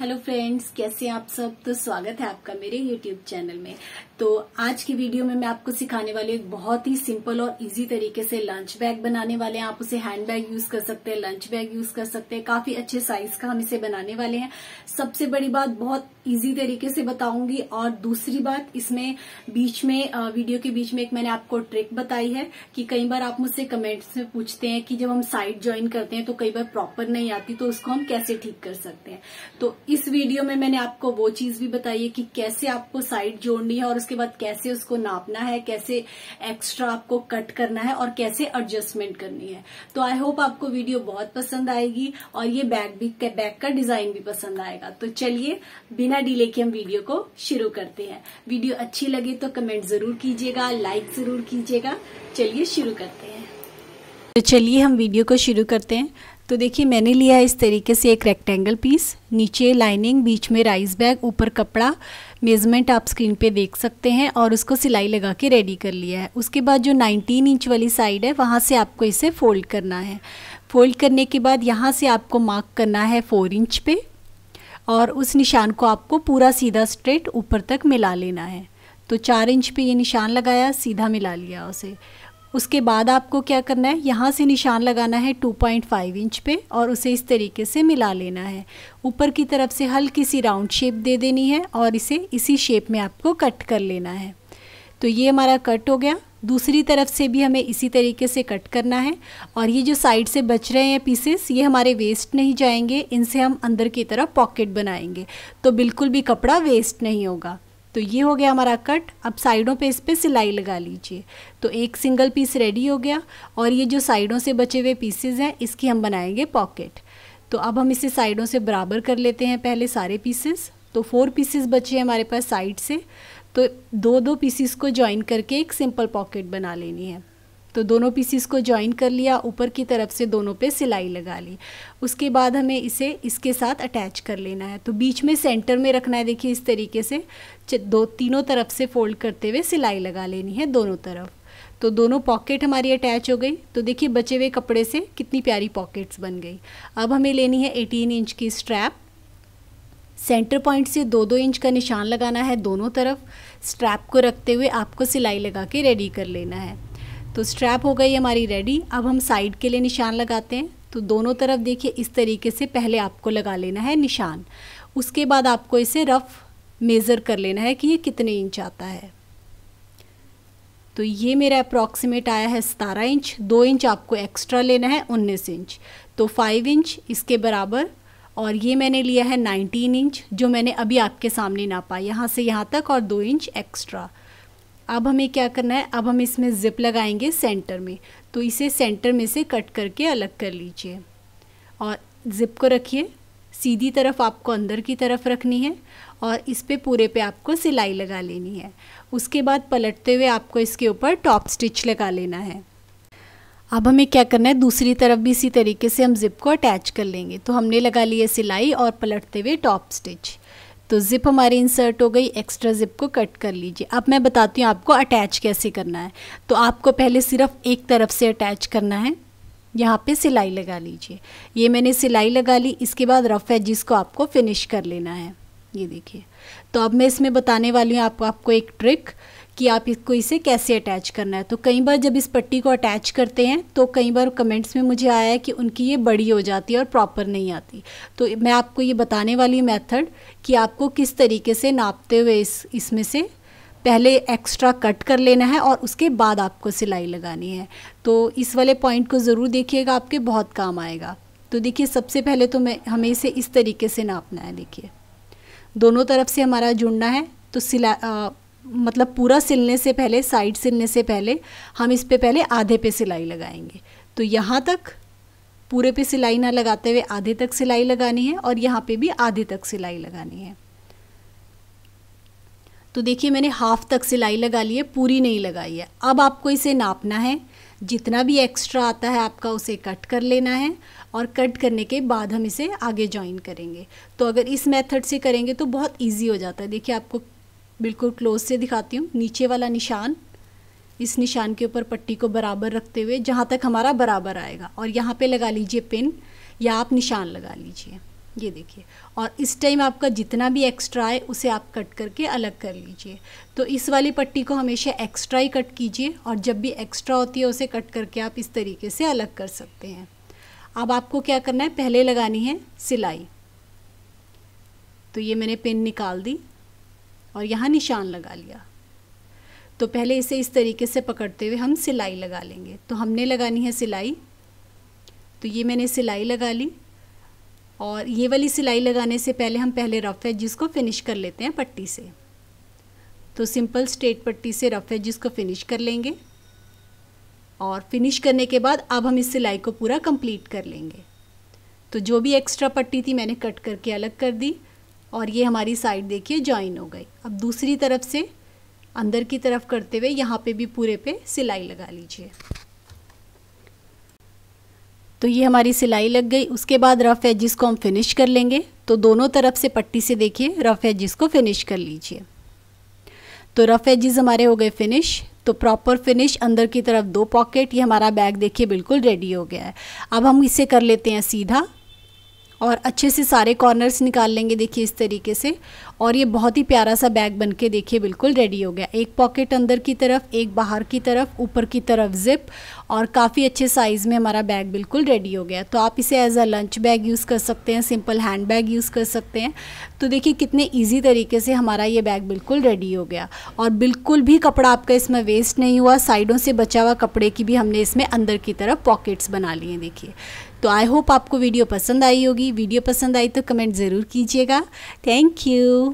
hello friends कैसे हैं आप सब तो स्वागत है आपका मेरे यूट्यूब चैनल में तो आज की वीडियो में मैं आपको सिखाने वाली एक बहुत ही सिंपल और इजी तरीके से लंच बैग बनाने वाले हैं आप उसे हैंड बैग यूज कर सकते हैं लंच बैग यूज कर सकते हैं काफी अच्छे साइज का हम इसे बनाने वाले हैं सबसे बड़ी बात बहुत इजी तरीके से बताऊंगी और दूसरी बात इसमें बीच में वीडियो के बीच में एक मैंने आपको ट्रिक बताई है कि कई बार आप मुझसे कमेंट्स में पूछते हैं कि जब हम साइट ज्वाइन करते हैं तो कई बार प्रॉपर नहीं आती तो उसको हम कैसे ठीक कर सकते हैं तो इस वीडियो में मैंने आपको वो चीज भी बताई है कि कैसे आपको साइड जोड़नी है और उसके बाद कैसे उसको नापना है कैसे एक्स्ट्रा आपको कट करना है और कैसे एडजस्टमेंट करनी है तो आई होप आपको वीडियो बहुत पसंद आएगी और ये बैग भी बैग का डिजाइन भी पसंद आएगा तो चलिए बिना डिले के हम वीडियो को शुरू करते हैं वीडियो अच्छी लगे तो कमेंट जरूर कीजिएगा लाइक जरूर कीजिएगा चलिए शुरू करते हैं तो चलिए हम वीडियो को शुरू करते हैं तो देखिए मैंने लिया है इस तरीके से एक रेक्टेंगल पीस नीचे लाइनिंग बीच में राइस बैग ऊपर कपड़ा मेजरमेंट आप स्क्रीन पे देख सकते हैं और उसको सिलाई लगा के रेडी कर लिया है उसके बाद जो 19 इंच वाली साइड है वहाँ से आपको इसे फ़ोल्ड करना है फ़ोल्ड करने के बाद यहाँ से आपको मार्क करना है फ़ोर इंच पे और उस निशान को आपको पूरा सीधा स्ट्रेट ऊपर तक मिला लेना है तो चार इंच पे ये निशान लगाया सीधा मिला लिया उसे उसके बाद आपको क्या करना है यहाँ से निशान लगाना है 2.5 इंच पे और उसे इस तरीके से मिला लेना है ऊपर की तरफ से हल्की सी राउंड शेप दे देनी है और इसे इसी शेप में आपको कट कर लेना है तो ये हमारा कट हो गया दूसरी तरफ से भी हमें इसी तरीके से कट करना है और ये जो साइड से बच रहे हैं पीसेस ये हमारे वेस्ट नहीं जाएंगे इनसे हम अंदर की तरफ पॉकेट बनाएंगे तो बिल्कुल भी कपड़ा वेस्ट नहीं होगा तो ये हो गया हमारा कट अब साइडों पे इस पर सिलाई लगा लीजिए तो एक सिंगल पीस रेडी हो गया और ये जो साइडों से बचे हुए पीसेज हैं इसकी हम बनाएंगे पॉकेट तो अब हम इसे साइडों से बराबर कर लेते हैं पहले सारे पीसेस तो फोर पीसेस बचे हैं हमारे पास साइड से तो दो दो पीसीस को जॉइन करके एक सिंपल पॉकेट बना लेनी है तो दोनों पीसीस को ज्वाइन कर लिया ऊपर की तरफ से दोनों पे सिलाई लगा ली उसके बाद हमें इसे इसके साथ अटैच कर लेना है तो बीच में सेंटर में रखना है देखिए इस तरीके से दो तीनों तरफ से फोल्ड करते हुए सिलाई लगा लेनी है दोनों तरफ तो दोनों पॉकेट हमारी अटैच हो गई तो देखिए बचे हुए कपड़े से कितनी प्यारी पॉकेट्स बन गई अब हमें लेनी है 18 इंच की स्ट्रैप सेंटर पॉइंट से दो दो इंच का निशान लगाना है दोनों तरफ स्ट्रैप को रखते हुए आपको सिलाई लगा के रेडी कर लेना है तो स्ट्रैप हो गई हमारी रेडी अब हम साइड के लिए निशान लगाते हैं तो दोनों तरफ देखिए इस तरीके से पहले आपको लगा लेना है निशान उसके बाद आपको इसे रफ़ मेज़र कर लेना है कि ये कितने इंच आता है तो ये मेरा अप्रॉक्सीमेट आया है सतारह इंच दो इंच आपको एक्स्ट्रा लेना है उन्नीस इंच तो फाइव इंच इसके बराबर और ये मैंने लिया है नाइनटीन इंच जो मैंने अभी आपके सामने नापा यहाँ से यहाँ तक और दो इंच एक्स्ट्रा अब हमें क्या करना है अब हम इसमें ज़िप लगाएंगे सेंटर में तो इसे सेंटर में से कट करके अलग कर लीजिए और ज़िप को रखिए सीधी तरफ आपको अंदर की तरफ रखनी है और इस पे पूरे पे आपको सिलाई लगा लेनी है उसके बाद पलटते हुए आपको इसके ऊपर टॉप स्टिच लगा लेना है अब हमें क्या करना है दूसरी तरफ भी इसी तरीके से हम जिप को अटैच कर लेंगे तो हमने लगा लिए है सिलाई और पलटते हुए टॉप स्टिच तो ज़िप हमारी इंसर्ट हो गई एक्स्ट्रा ज़िप को कट कर लीजिए अब मैं बताती हूँ आपको अटैच कैसे करना है तो आपको पहले सिर्फ एक तरफ से अटैच करना है यहाँ पे सिलाई लगा लीजिए ये मैंने सिलाई लगा ली इसके बाद रफ़ है जिसको आपको फिनिश कर लेना है ये देखिए तो अब मैं इसमें बताने वाली हूँ आपको आपको एक ट्रिक कि आप इसको इसे कैसे अटैच करना है तो कई बार जब इस पट्टी को अटैच करते हैं तो कई बार कमेंट्स में मुझे आया है कि उनकी ये बड़ी हो जाती है और प्रॉपर नहीं आती तो मैं आपको ये बताने वाली मेथड कि आपको किस तरीके से नापते हुए इस इसमें से पहले एक्स्ट्रा कट कर लेना है और उसके बाद आपको सिलाई लगानी है तो इस वाले पॉइंट को ज़रूर देखिएगा आपके बहुत काम आएगा तो देखिए सबसे पहले तो मैं हमें इसे इस तरीके से नापना है देखिए दोनों तरफ से हमारा जुड़ना है तो सिला मतलब पूरा सिलने से पहले साइड सिलने से पहले हम इस पर पहले आधे पे सिलाई लगाएंगे तो यहाँ तक पूरे पे सिलाई ना लगाते हुए आधे तक सिलाई लगानी है और यहाँ पे भी आधे तक सिलाई लगानी है तो देखिए मैंने हाफ तक सिलाई लगा ली है पूरी नहीं लगाई है अब आपको इसे नापना है जितना भी एक्स्ट्रा आता है आपका उसे कट कर लेना है और कट करने के बाद हम इसे आगे ज्वाइन करेंगे तो अगर इस मेथड से करेंगे तो बहुत इजी हो जाता है देखिए आपको बिल्कुल क्लोज से दिखाती हूँ नीचे वाला निशान इस निशान के ऊपर पट्टी को बराबर रखते हुए जहाँ तक हमारा बराबर आएगा और यहाँ पे लगा लीजिए पिन या आप निशान लगा लीजिए ये देखिए और इस टाइम आपका जितना भी एक्स्ट्रा है उसे आप कट करके अलग कर लीजिए तो इस वाली पट्टी को हमेशा एक्स्ट्रा ही कट कीजिए और जब भी एक्स्ट्रा होती है उसे कट करके आप इस तरीके से अलग कर सकते हैं अब आपको क्या करना है पहले लगानी है सिलाई तो ये मैंने पिन निकाल दी और यहाँ निशान लगा लिया तो पहले इसे इस तरीके से पकड़ते हुए हम सिलाई लगा लेंगे तो हमने लगानी है सिलाई तो ये मैंने सिलाई लगा ली और ये वाली सिलाई लगाने से पहले हम पहले रफ़ है को फिनिश कर लेते हैं पट्टी से तो सिंपल स्ट्रेट पट्टी से रफ़ एजिस को फिनिश कर लेंगे और फिनिश करने के बाद अब हम इस सिलाई को पूरा कंप्लीट कर लेंगे तो जो भी एक्स्ट्रा पट्टी थी मैंने कट करके अलग कर दी और ये हमारी साइड देखिए जॉइन हो गई अब दूसरी तरफ से अंदर की तरफ करते हुए यहाँ पे भी पूरे पे सिलाई लगा लीजिए तो ये हमारी सिलाई लग गई उसके बाद रफ़ एजिस को हम फिनिश कर लेंगे तो दोनों तरफ से पट्टी से देखिए रफ़ एजिस को फिनिश कर लीजिए तो रफ़ एजिस हमारे हो गए फिनिश तो प्रॉपर फिनिश अंदर की तरफ दो पॉकेट ये हमारा बैग देखिए बिल्कुल रेडी हो गया है अब हम इसे कर लेते हैं सीधा और अच्छे से सारे कॉर्नर्स निकाल लेंगे देखिए इस तरीके से और ये बहुत ही प्यारा सा बैग बन के देखिए बिल्कुल रेडी हो गया एक पॉकेट अंदर की तरफ एक बाहर की तरफ ऊपर की तरफ ज़िप और काफ़ी अच्छे साइज़ में हमारा बैग बिल्कुल रेडी हो गया तो आप इसे as a lunch bag use कर सकते हैं सिंपल हैंड बैग यूज़ कर सकते हैं तो देखिए कितने ईजी तरीके से हमारा ये बैग बिल्कुल रेडी हो गया और बिल्कुल भी कपड़ा आपका इसमें वेस्ट नहीं हुआ साइडों से बचा हुआ कपड़े की भी हमने इसमें अंदर की तरफ पॉकेट्स बना लिए देखिए तो आई होप आपको वीडियो पसंद आई होगी वीडियो पसंद आई तो कमेंट ज़रूर कीजिएगा थैंक यू